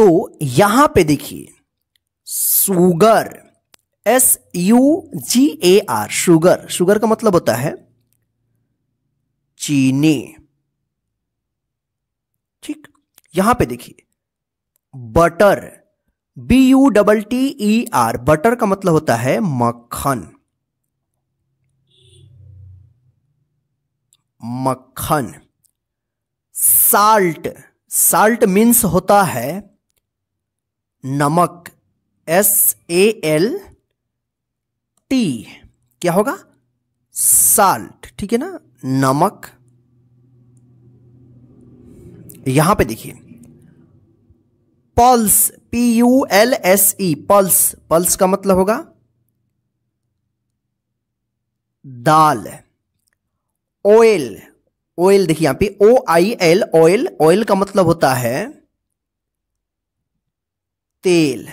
तो यहां पे देखिए sugar S U G A R sugar sugar का मतलब होता है चीनी ठीक यहां पे देखिए butter B U double T E R butter का मतलब होता है मक्खन मक्खन साल्ट साल्ट मीन्स होता है नमक एस ए एल टी क्या होगा साल्ट ठीक है ना नमक यहां पे देखिए pulse P U L S E pulse pulse का मतलब होगा दाल ऑयल ऑयल देखिए यहां पे O I L oil oil का मतलब होता है तेल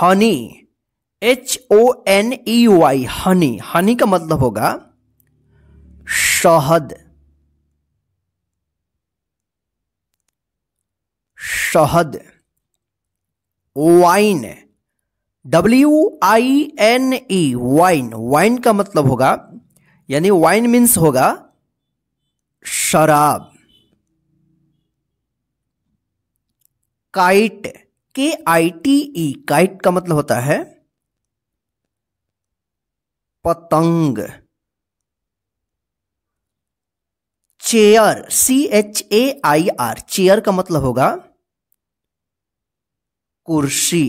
honey H O N E Y honey honey का मतलब होगा शहद शहद wine W I N E wine wine का मतलब होगा यानी वाइन मीन्स होगा शराब काइट के आई टी ई काइट का मतलब होता है पतंग chair C H A I R chair का मतलब होगा कुर्सी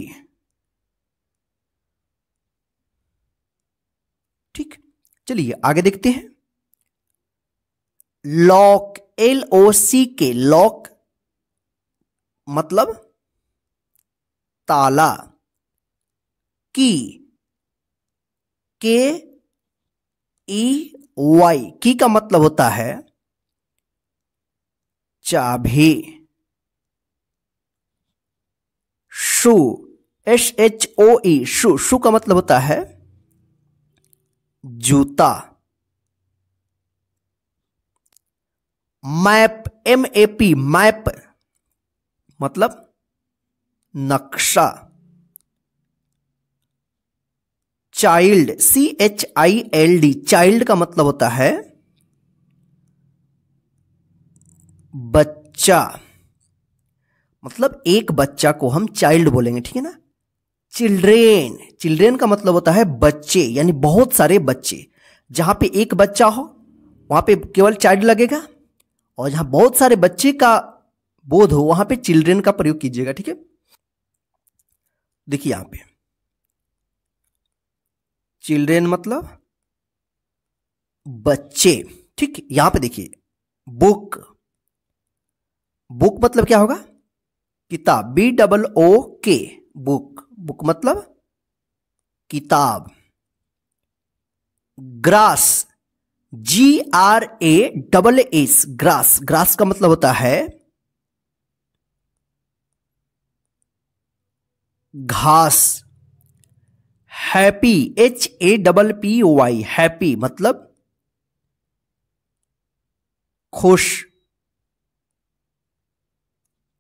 ठीक चलिए आगे देखते हैं लॉक एल ओ सी के लॉक मतलब ताला की के ई वाई की का मतलब होता है चाभी शू एस एच ओ ई शू शू का मतलब होता है जूता map M A P map मतलब नक्शा child C H I L D child का मतलब होता है बच्चा मतलब एक बच्चा को हम चाइल्ड बोलेंगे ठीक है ना चिल्ड्रेन चिल्ड्रेन का मतलब होता है बच्चे यानी बहुत सारे बच्चे जहां पे एक बच्चा हो वहां पे केवल चाइल्ड लगेगा और जहां बहुत सारे बच्चे का बोध हो वहां पे चिल्ड्रेन का प्रयोग कीजिएगा ठीक है देखिए यहां पे चिल्ड्रेन मतलब बच्चे ठीक यहां पे देखिए बुक बुक मतलब क्या होगा किताब बी डबल ओ के बुक बुक मतलब किताब grass G R A double S grass grass का मतलब होता है घास happy H A double P Y happy मतलब खुश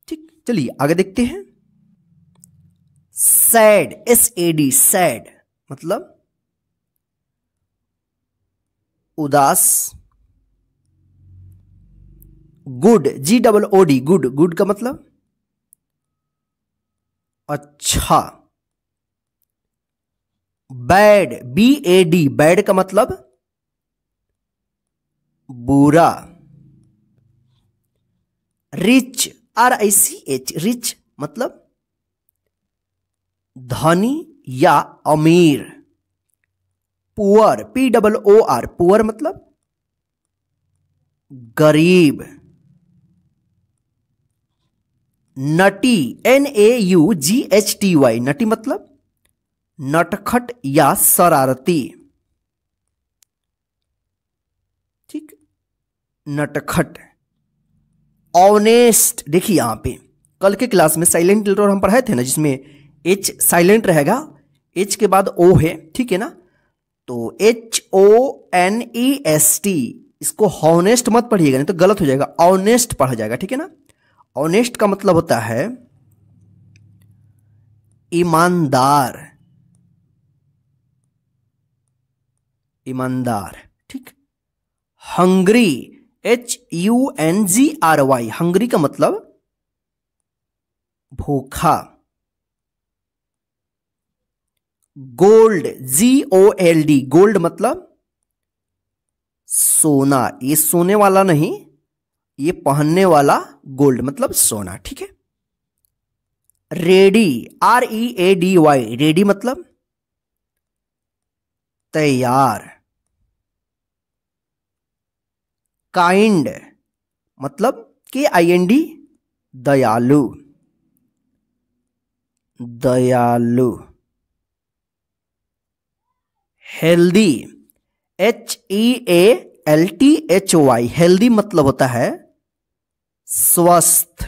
ठीक चलिए आगे देखते हैं sad S A D sad मतलब उदास good G double O D good good का मतलब अच्छा bad B A D bad का मतलब बुरा rich R I C H rich मतलब धनी या अमीर poor P double O are poor मतलब गरीब naughty N A U G H T Y naughty मतलब नटखट या शरारती ठीक नटखट ऑनेस्ट देखिए यहां पे कल के क्लास में साइलेंट लेटर हम पढ़ाए थे ना जिसमें एच साइलेंट रहेगा एच के बाद ओ है ठीक है ना तो H O N E S T इसको हॉनेस्ट मत पढ़िएगा नहीं तो गलत हो जाएगा ऑनेस्ट पढ़ा जाएगा ठीक है ना ऑनेस्ट का मतलब होता है ईमानदार ईमानदार ठीक hungry H U N G R Y hungry का मतलब भूखा gold G O L D gold मतलब सोना ये सोने वाला नहीं ये पहनने वाला गोल्ड मतलब सोना ठीक है ready R E A D Y ready मतलब तैयार काइंड मतलब के आई एन डी दयालु दयालु healthy H E A L T H Y healthy मतलब होता है स्वस्थ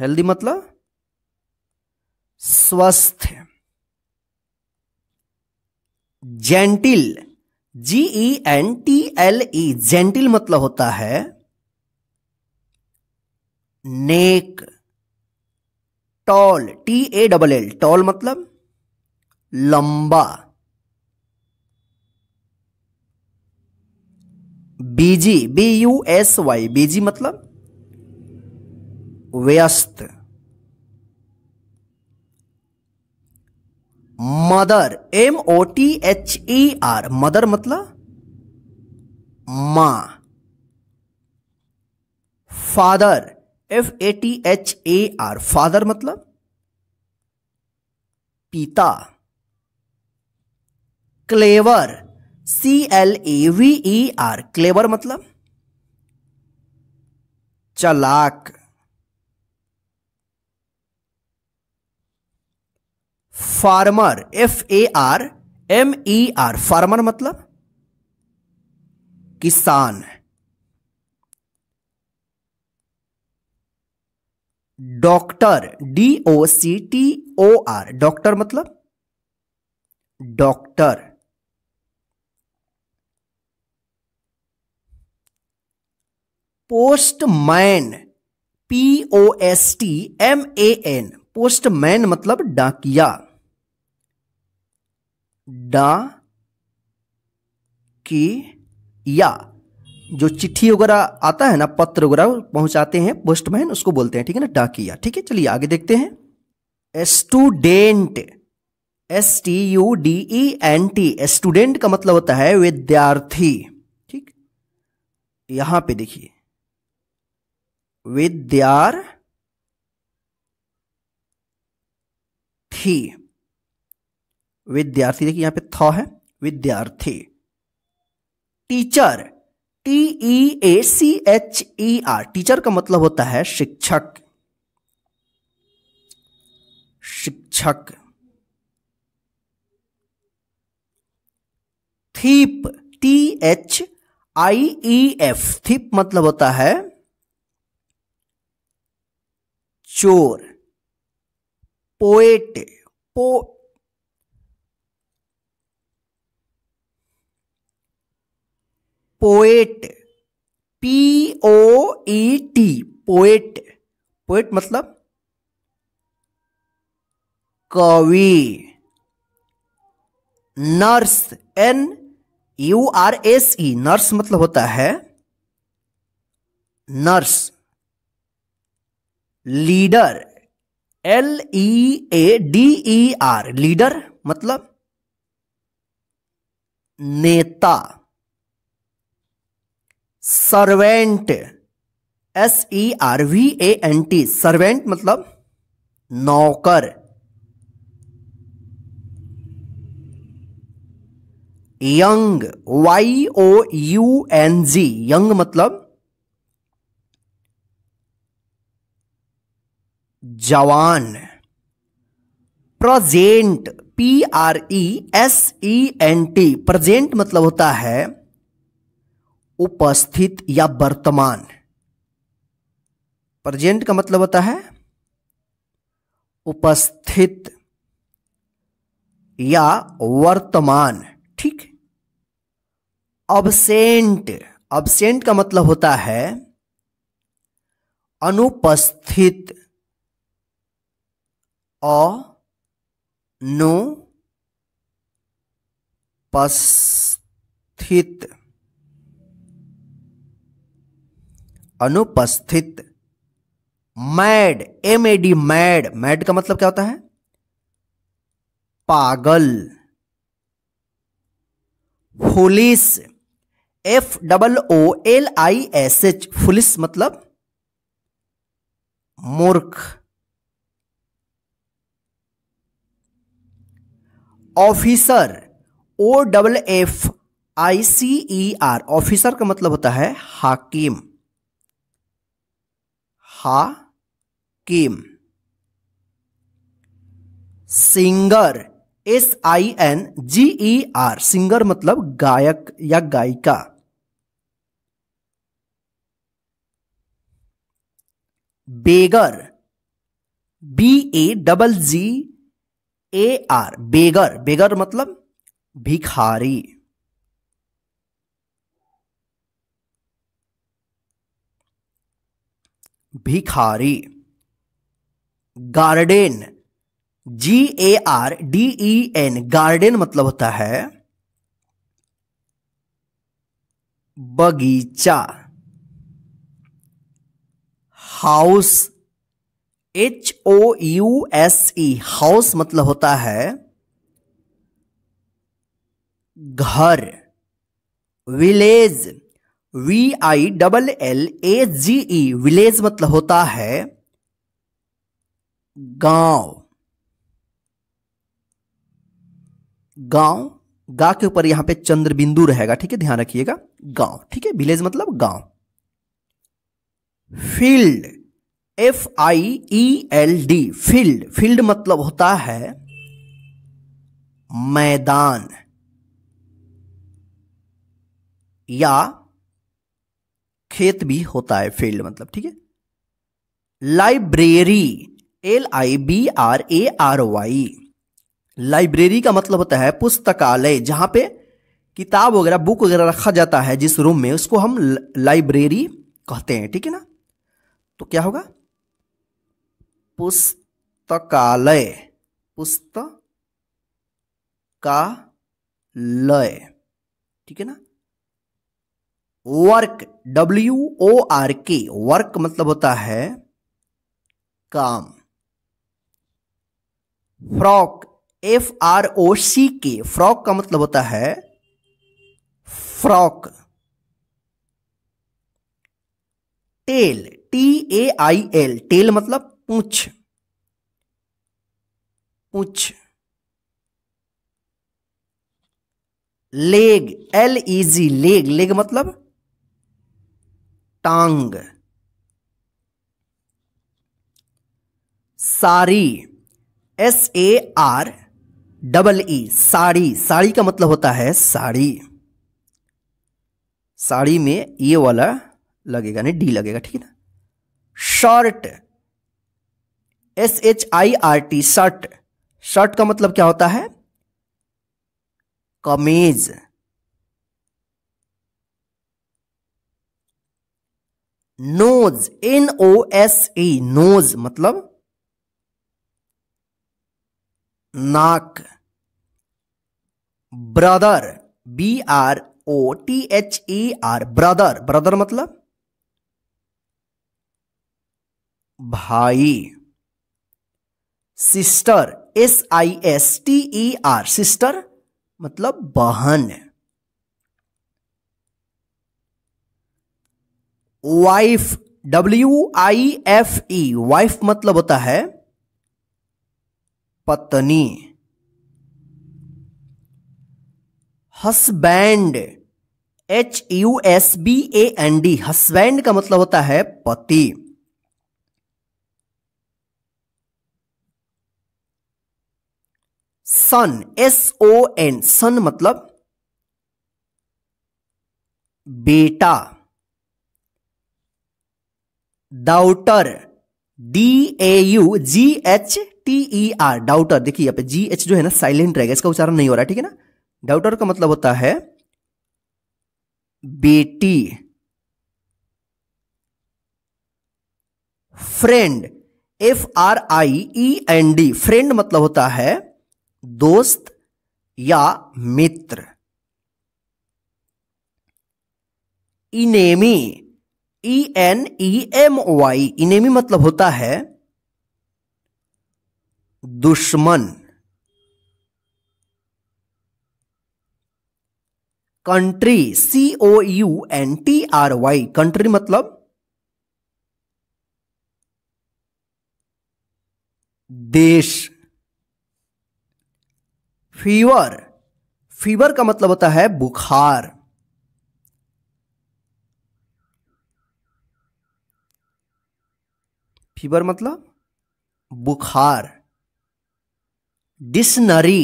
हेल्दी मतलब स्वस्थ gentle G E N T L E gentle मतलब होता है नेक tall T A double L tall मतलब लंबा busy B U S Y busy मतलब व्यस्त mother M O T H E R mother मतलब मां father F A T H A R father मतलब पिता clever C L A V E R clever मतलब चलाक farmer F A R M E R farmer मतलब किसान doctor D O C T O R doctor मतलब doctor postman P O S T M A N postman मतलब डाकिया डा की या जो चिट्ठी वगैरह आता है ना पत्र वगैरह पहुंचाते हैं पोस्टमैन उसको बोलते हैं ठीक है ना डाकिया ठीक है चलिए आगे देखते हैं student S T U D E N T student का मतलब होता है विद्यार्थी ठीक यहां पे देखिए with their थी विद्यार्थी देखिए यहां पे थ है विद्यार्थी teacher T E A C H E R teacher का मतलब होता है शिक्षक शिक्षक thief T H I E F thief मतलब होता है चोर पोएट पो poet P O E T poet poet मतलब कवि nurse N U R S E nurse मतलब होता है nurse leader L E A D E R leader मतलब नेता servant S E R V A N T servant मतलब नौकर young Y O U N G young मतलब जवान present P R E e S E e N T present मतलब होता है उपस्थित या वर्तमान प्रजेंट का मतलब होता है उपस्थित या वर्तमान ठीक अबसेंट अबसेंट का मतलब होता है अनुपस्थित अ नु पस्थित अनुपस्थित mad M A D mad mad का मतलब क्या होता है पागल foolish F double O L I S H foolish मतलब मूर्ख officer O double F I C E R officer का मतलब होता है हाकिम किम singer S I N G E R singer मतलब गायक या गायिका beggar B A double G A R beggar beggar मतलब भिखारी भिखारी garden G A R D E e N garden मतलब होता है बगीचा house H O U S E house मतलब होता है घर village V I double L A G E village मतलब होता है गांव गांव गा के ऊपर यहां पे चंद्र बिंदु रहेगा ठीक है ध्यान रखिएगा गांव ठीक है विलेज मतलब गांव field F I E L D field field मतलब होता है मैदान या खेत भी होता है फील्ड मतलब ठीक है library L I B R A R Y library का मतलब होता है पुस्तकालय जहां पे किताब वगैरह बुक वगैरह रखा जाता है जिस रूम में उसको हम लाइब्रेरी कहते हैं ठीक है ना तो क्या होगा पुस्तकालय का लय ठीक है ना work W O R K work मतलब होता है काम frock F R O C K frock का मतलब होता है frock tail T A I L tail मतलब पूछ पूछ leg L E e leg leg मतलब टांग saree S A R double E e, साड़ी साड़ी का मतलब होता है साड़ी साड़ी में ये वाला लगेगा नहीं डी लगेगा ठीक है ना shirt S H I R T shirt shirt का मतलब क्या होता है कमीज nose N O S E nose मतलब नाक brother B R O T H E R brother brother मतलब भाई sister S I S T E R sister मतलब बहन wife W I F E wife मतलब होता है पत्नी husband H U S B A N D husband का मतलब होता है पति सन एस ओ एन सन मतलब बेटा daughter D A U G H T E R daughter देखिए यहां पे जी एच जो है ना साइलेंट रहेगा इसका उच्चारण नहीं हो रहा ठीक है ना डाउटर का मतलब होता है बेटी friend F R I E N D friend मतलब होता है दोस्त या मित्र enemy E N E M Y enemy मतलब होता है दुश्मन country C O U N T R Y country मतलब देश फीवर फीवर का मतलब होता है बुखार फीवर मतलब बुखार dictionary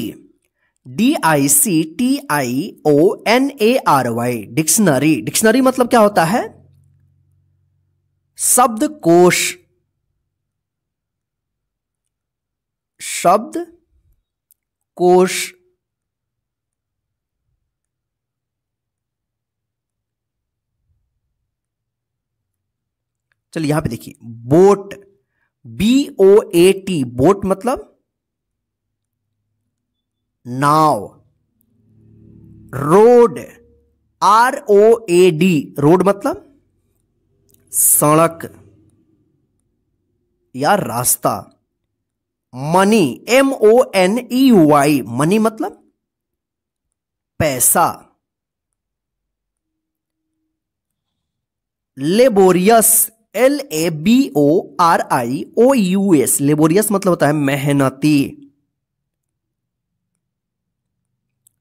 D I C T I O N A R Y dictionary dictionary मतलब क्या होता है शब्द कोश शब्द कोश चलिए यहां पे देखिए boat B O A T boat मतलब नाव road R O A D road मतलब सड़क या रास्ता money M O N E Y money मतलब पैसा laborious L A B O R I O U S laborious मतलब होता है मेहनती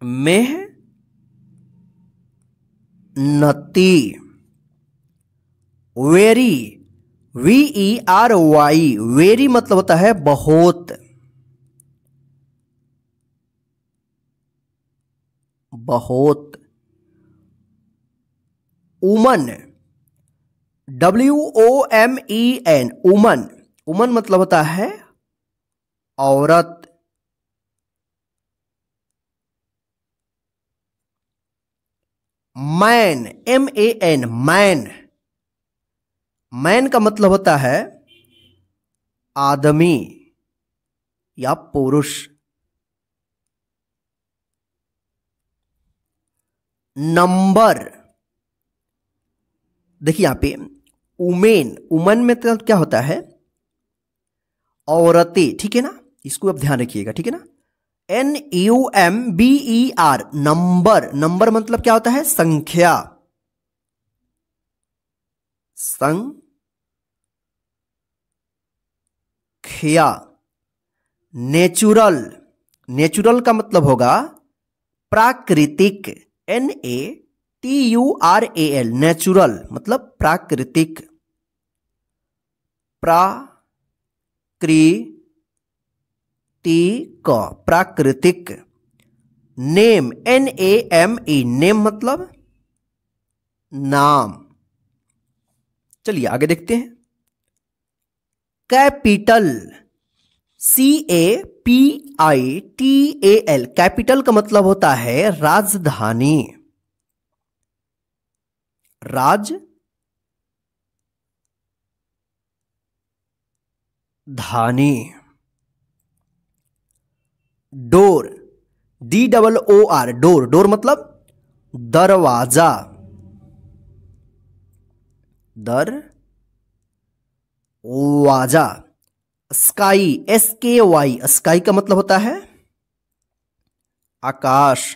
मेहनती very V E R Y very मतलब होता है बहुत बहुत woman W O M E N woman woman मतलब होता है औरत man M A N man man का मतलब होता है आदमी या पुरुष नंबर देखिए यहां पे उमेन उमन में तो क्या होता है औरतें ठीक है ना इसको आप ध्यान रखिएगा ठीक है ना N U M B E R number number मतलब क्या होता है संख्या संख्या मुखिया नेचुरल नेचुरल का मतलब होगा प्राकृतिक N A T U R A L natural मतलब प्राकृतिक क प्राकृतिक name N A M E name मतलब नाम चलिए आगे देखते हैं capital C A P I T A L capital का मतलब होता है राजधानी राज धानी door D double O R door door मतलब दरवाजा दर वाजा sky S K Y sky का मतलब होता है आकाश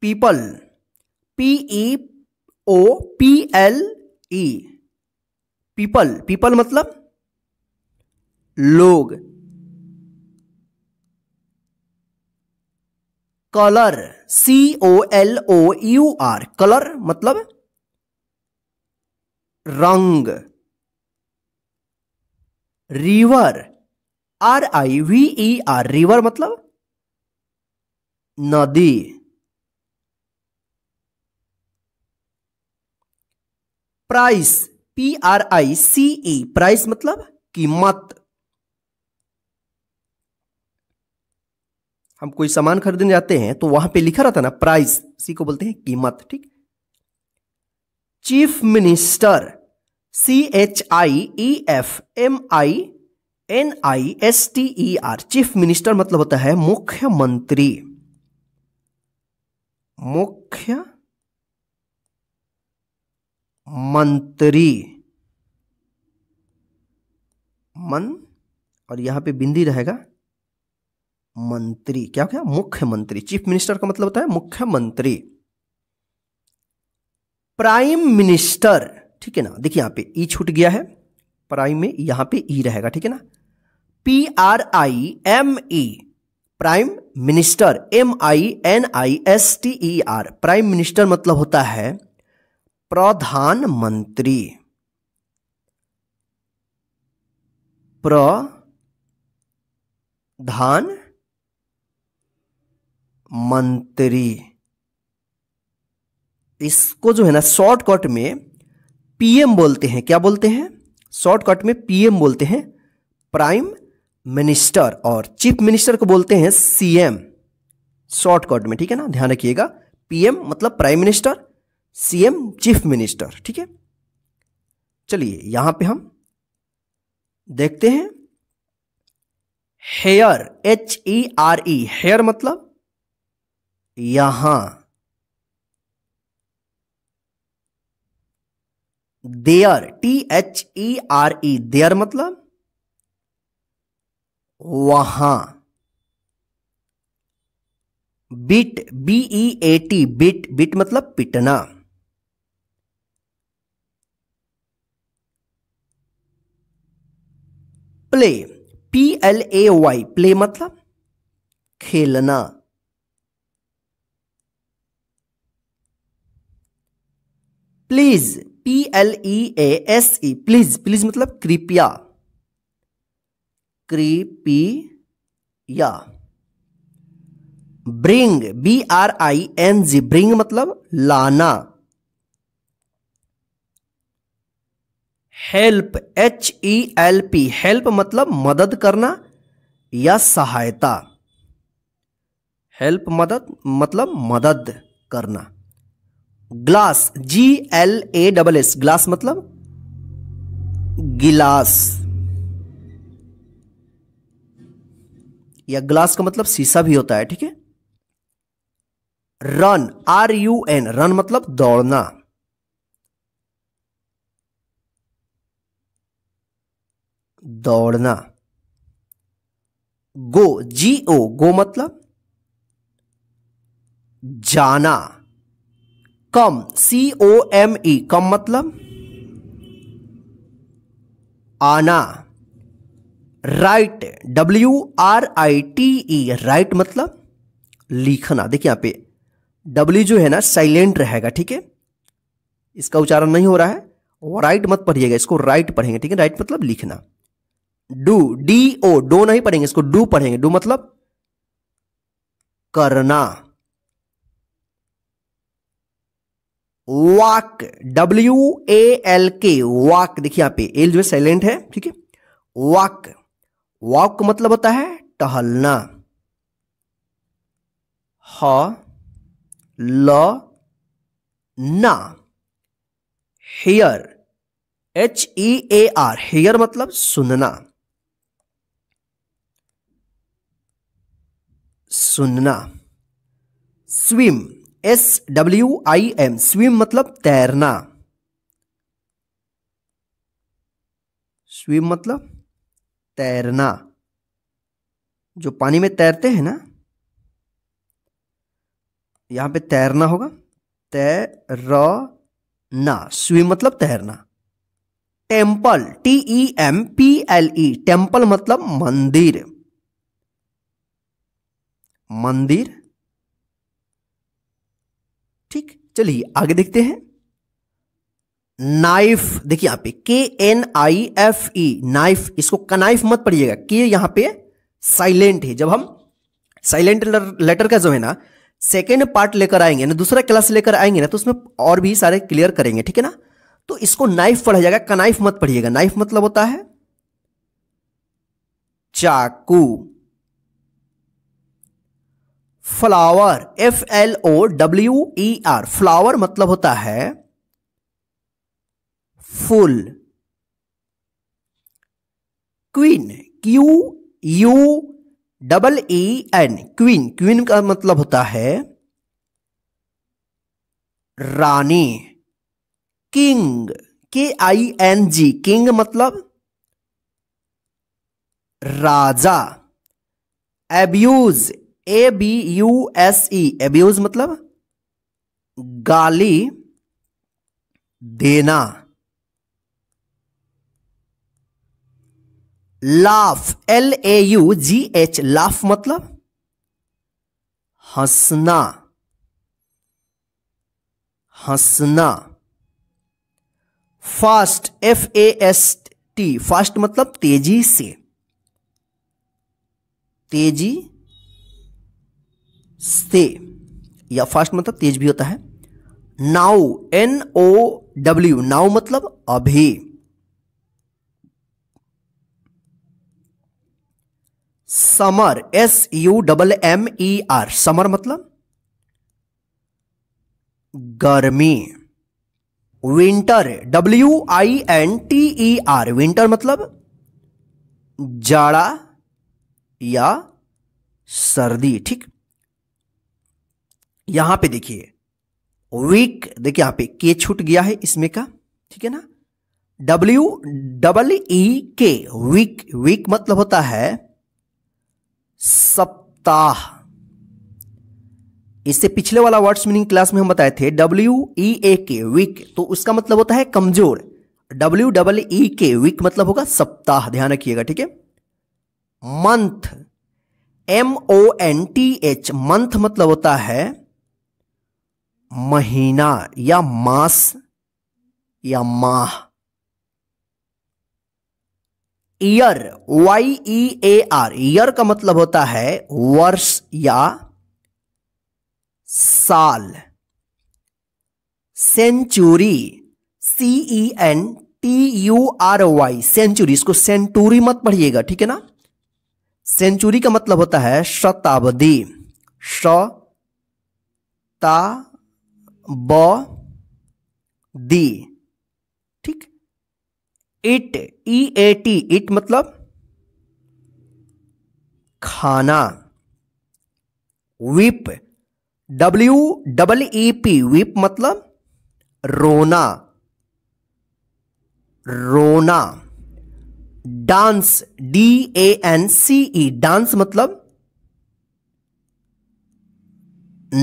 people P E O P L E people people मतलब लोग colour C O L O U R colour मतलब रंग river R I V E R river मतलब नदी price P R I C E price मतलब कीमत हम कोई सामान खरीदने जाते हैं तो वहां पे लिखा रहता है ना प्राइस इसी को बोलते हैं कीमत ठीक chief minister C H I E F M I N I S T E R chief minister मतलब होता है मुख्यमंत्री मुख्य मंत्री मन और यहां पे बिंदी रहेगा मंत्री क्या क्या मुख्यमंत्री चीफ मिनिस्टर का मतलब होता है मुख्यमंत्री प्राइम मिनिस्टर ठीक है ना देखिए यहां पे ई छूट गया है प्राइम में यहां पे ई रहेगा ठीक है ना P R I M E prime minister M I N I S T E R prime minister मतलब होता है प्रधानमंत्री प्रधान मंत्री इसको जो है ना शॉर्टकट में पीएम बोलते हैं क्या बोलते हैं शॉर्टकट में पीएम बोलते हैं प्राइम मिनिस्टर और चीफ मिनिस्टर को बोलते हैं सीएम शॉर्टकट में ठीक है ना ध्यान रखिएगा पीएम मतलब prime minister CM chief minister ठीक है चलिए यहां पे हम देखते हैं here H E R E here मतलब यहां there T H E R E there मतलब वहां beat B E A T beat beat मतलब पिटना play P L A Y play मतलब खेलना please P L E A S E please please मतलब कृपया कृपया bring B R I N G bring मतलब लाना help H E L P help मतलब मदद करना या सहायता हेल्प मदद मतलब मदद करना glass G L A double S glass मतलब गिलास या ग्लास का मतलब शीशा भी होता है ठीक है run R U N run मतलब दौड़ना दौड़ना गो जी ओ गो मतलब जाना कम सी ओ एम ई कम मतलब आना write W R I T E write मतलब लिखना देखिए यहां पे डब्ल्यू जो है ना साइलेंट रहेगा ठीक है इसका उच्चारण नहीं हो रहा है राइट मत पढ़िएगा इसको राइट पढ़ेंगे ठीक है राइट मतलब लिखना डू डी ओ डो नहीं पढ़ेंगे इसको डू पढ़ेंगे डू मतलब करना वाक डब्ल्यू ए एल के वाक देखिए यहां पे एल जो है साइलेंट है ठीक है वाक वाक मतलब होता है टहलना ह ल ना hear H E A R hear मतलब सुनना सुनना swim S W I M swim मतलब तैरना स्विम मतलब तैरना जो पानी में तैरते हैं ना यहां पे तैरना होगा तैरना स्विम मतलब तैरना temple T E M P L E temple मतलब मंदिर मंदिर ठीक चलिए आगे देखते हैं नाइफ देखिए यहां पे K N I F E knife इसको कनाइफ मत पढ़िएगा के यहां पे साइलेंट है जब हम साइलेंट लेटर का जो है ना सेकेंड पार्ट लेकर आएंगे ना दूसरा क्लास लेकर आएंगे ना तो उसमें और भी सारे क्लियर करेंगे ठीक है ना तो इसको नाइफ पढ़ा जाएगा कनाइफ मत पढ़िएगा नाइफ मतलब होता है चाकू flower F L O W E R flower मतलब होता है फुल queen Q U double E N queen queen का मतलब होता है रानी किंग के आई एन जी किंग मतलब राजा abuse A B U S E abuse मतलब गाली देना laugh L A U G H laugh मतलब हंसना हंसना fast F A S T fast मतलब तेजी से तेजी से या फास्ट मतलब तेज भी होता है now N O W now मतलब अभी summer S U double M E R summer मतलब गर्मी winter W I N T E R winter मतलब जाड़ा या सर्दी ठीक यहां पे देखिए वीक देखिए यहां पे के छूट गया है इसमें का ठीक है ना डब्ल्यू डबल ई के वीक वीक मतलब होता है सप्ताह इससे पिछले वाला वर्ड्स मीनिंग क्लास में हम बताए थे डब्ल्यू ई ए के वीक तो उसका मतलब होता है कमजोर डब्ल्यू डबल ई के वीक मतलब होगा सप्ताह ध्यान रखिएगा ठीक है month M O N T H month मतलब होता है महीना या मास या माह year Y E A R year का मतलब होता है वर्ष या साल century C E N T U R Y century इसको सेंटुरी मत पढ़िएगा ठीक है ना सेंचुरी का मतलब होता है शताब्दी शता ब दी ठीक eat E A T eat मतलब खाना weep W double E P weep मतलब रोना रोना dance D A N C E dance मतलब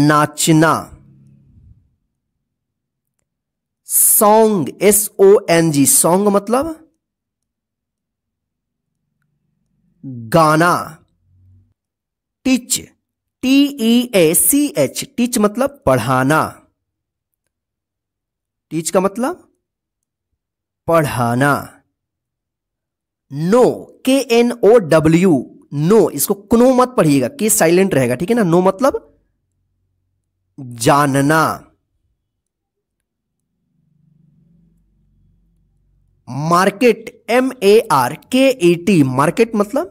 नाचना song S O N G song मतलब गाना teach T E A C H teach मतलब पढ़ाना टीच का मतलब पढ़ाना नो के एन ओ डब्ल्यू नो इसको कुनो मत पढ़िएगा के साइलेंट रहेगा ठीक है ना नो मतलब जानना मार्केट एम ए आर के ई टी मार्केट मतलब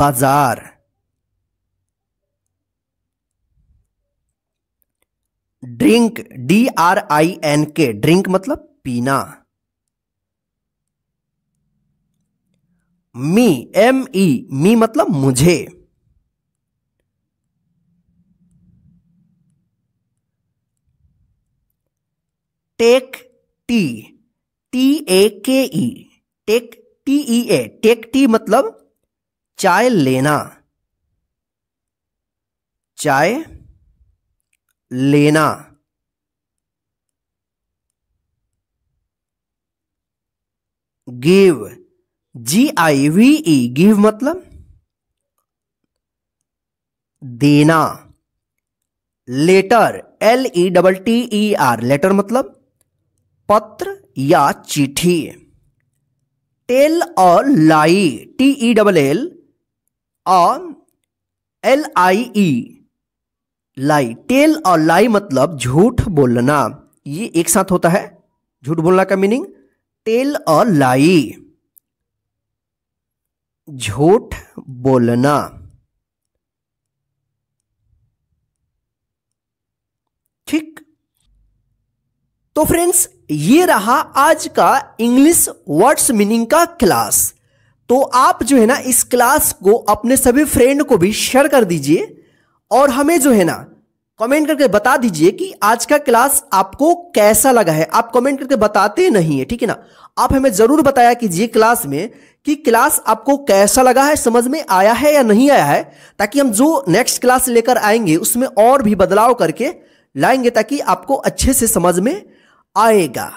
बाजार drink D R I N K drink मतलब पीना मी एम ई e, मी मतलब मुझे take T T A K E take T E A take tea मतलब चाय लेना चाय लेना give G I V E give मतलब देना letter L E double T E R letter मतलब पत्र या चिट्ठी टेल और lie T E double L और L I E lie tell और लाई मतलब झूठ बोलना ये एक साथ होता है झूठ बोलना का मीनिंग टेल और लाई झूठ बोलना ठीक तो फ्रेंड्स ये रहा आज का इंग्लिश वर्ड्स मीनिंग का क्लास तो आप जो है ना इस क्लास को अपने सभी फ्रेंड को भी शेयर कर दीजिए और हमें जो है ना कमेंट करके बता दीजिए कि आज का क्लास आपको कैसा लगा है आप कमेंट करके बताते नहीं है ठीक है ना आप हमें जरूर बताया कीजिए क्लास में कि क्लास आपको कैसा लगा है समझ में आया है या नहीं आया है ताकि हम जो नेक्स्ट क्लास लेकर आएंगे उसमें और भी बदलाव करके लाएंगे ताकि आपको अच्छे से समझ में आएगा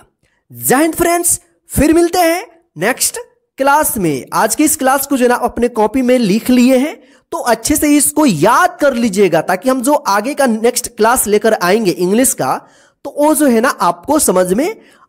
जय हिंद फ्रेंड्स फिर मिलते हैं नेक्स्ट क्लास में आज की इस क्लास को जो ना अपने कॉपी में लिख लिए हैं तो अच्छे से इसको याद कर लीजिएगा ताकि हम जो आगे का नेक्स्ट क्लास लेकर आएंगे इंग्लिश का तो वो जो है ना आपको समझ में